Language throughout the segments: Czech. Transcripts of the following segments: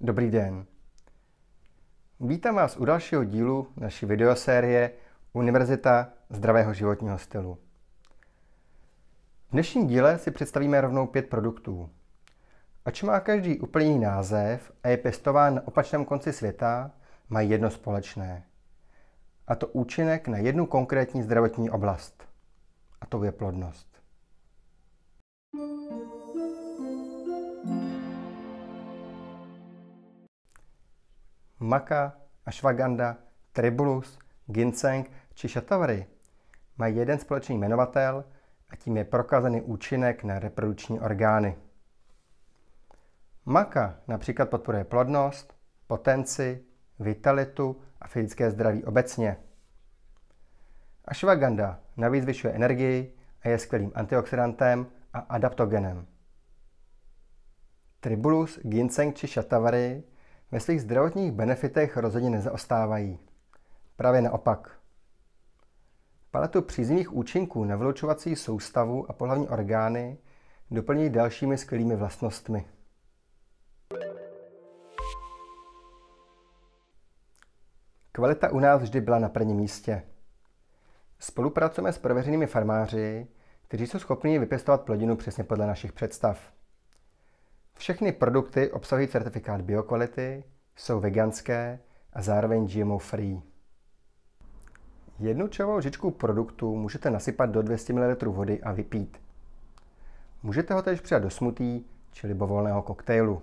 Dobrý den. Vítám vás u dalšího dílu naší videosérie Univerzita zdravého životního stylu. V dnešním díle si představíme rovnou pět produktů. Ač má každý úplný název a je pěstován na opačném konci světa, mají jedno společné. A to účinek na jednu konkrétní zdravotní oblast. A to je plodnost. maka, ashwagandha, tribulus, ginseng či šatavary mají jeden společný jmenovatel a tím je prokázaný účinek na reprodukční orgány. Maka například podporuje plodnost, potenci, vitalitu a fyzické zdraví obecně. Ashwagandha navíc zvyšuje energii a je skvělým antioxidantem a adaptogenem. Tribulus, ginseng či šatavary ve svých zdravotních benefitech rozhodně nezaostávají. Právě naopak. Paletu příznivých účinků na vylučovací soustavu a pohlavní orgány doplní dalšími skvělými vlastnostmi. Kvalita u nás vždy byla na prvním místě. Spolupracujeme s prověřenými farmáři, kteří jsou schopni vypěstovat plodinu přesně podle našich představ. Všechny produkty obsahují certifikát biokvality, jsou veganské a zároveň GMO free. Jednu čajovou lžičku produktu můžete nasypat do 200 ml vody a vypít. Můžete ho též přidat do smutí či libovolného koktejlu.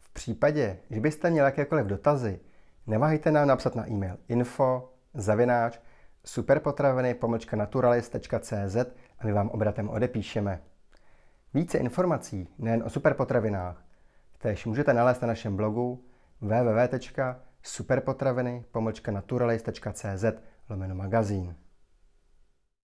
V případě, že byste měli jakékoliv dotazy, neváhejte nám napsat na e-mail info zavináč superpotraviny naturalist.cz a my vám obratem odepíšeme. Více informací nejen o superpotravinách též můžete nalézt na našem blogu wwwsuperpotraviny lomeno magazín.